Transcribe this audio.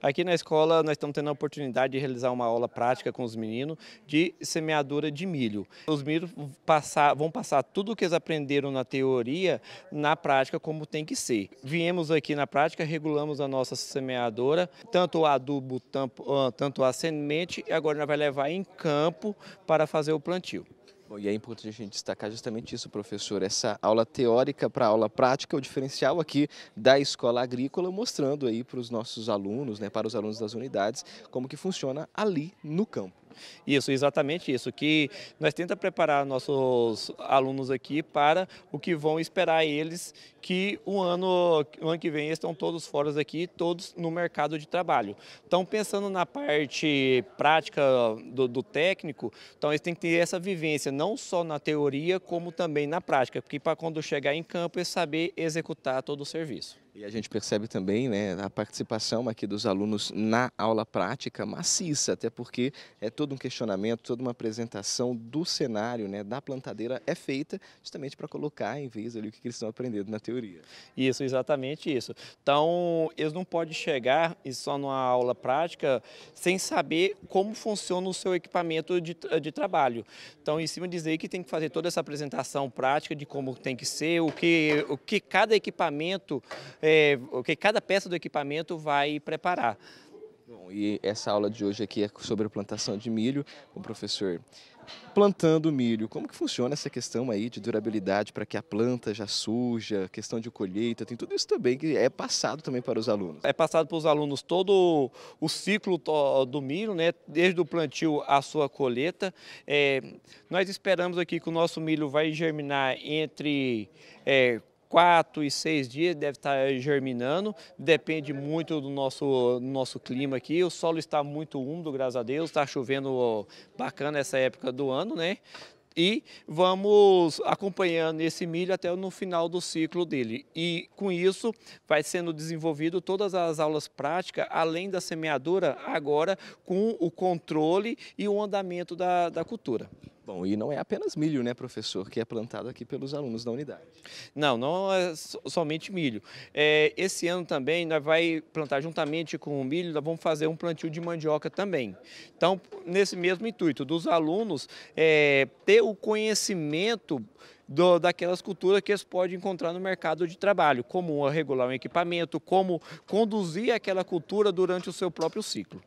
Aqui na escola nós estamos tendo a oportunidade de realizar uma aula prática com os meninos de semeadura de milho. Os meninos passar, vão passar tudo o que eles aprenderam na teoria na prática como tem que ser. Viemos aqui na prática, regulamos a nossa semeadora, tanto o adubo, tanto a semente, e agora nós vai levar em campo para fazer o plantio e é importante a gente destacar justamente isso, professor, essa aula teórica para aula prática, o diferencial aqui da escola agrícola, mostrando aí para os nossos alunos, né, para os alunos das unidades, como que funciona ali no campo. Isso, exatamente isso, que nós tenta preparar nossos alunos aqui para o que vão esperar eles que o ano, o ano que vem estão todos fora daqui, todos no mercado de trabalho. Então, pensando na parte prática do, do técnico, então eles têm que ter essa vivência, não só na teoria, como também na prática, porque para quando chegar em campo, eles saber executar todo o serviço. E a gente percebe também né, a participação aqui dos alunos na aula prática maciça, até porque é todo um questionamento, toda uma apresentação do cenário né, da plantadeira é feita justamente para colocar em vez ali o que eles estão aprendendo na teoria. Isso, exatamente isso. Então, eles não podem chegar e só numa aula prática sem saber como funciona o seu equipamento de, de trabalho. Então, em cima dizer que tem que fazer toda essa apresentação prática de como tem que ser, o que, o que cada equipamento é, que cada peça do equipamento vai preparar. Bom, e essa aula de hoje aqui é sobre a plantação de milho, o professor plantando milho. Como que funciona essa questão aí de durabilidade para que a planta já suja, questão de colheita, tem tudo isso também que é passado também para os alunos. É passado para os alunos todo o ciclo do milho, né? desde o plantio à sua colheita. É, nós esperamos aqui que o nosso milho vai germinar entre é, quatro e seis dias deve estar tá germinando, depende muito do nosso, do nosso clima aqui, o solo está muito úmido, graças a Deus, está chovendo bacana essa época do ano, né? E vamos acompanhando esse milho até no final do ciclo dele. E com isso vai sendo desenvolvido todas as aulas práticas, além da semeadura, agora com o controle e o andamento da, da cultura. Bom, e não é apenas milho, né, professor, que é plantado aqui pelos alunos da unidade. Não, não é somente milho. É, esse ano também nós vai plantar juntamente com o milho, nós vamos fazer um plantio de mandioca também. Então, nesse mesmo intuito, dos alunos é, ter o conhecimento do, daquelas culturas que eles podem encontrar no mercado de trabalho, como regular um equipamento, como conduzir aquela cultura durante o seu próprio ciclo.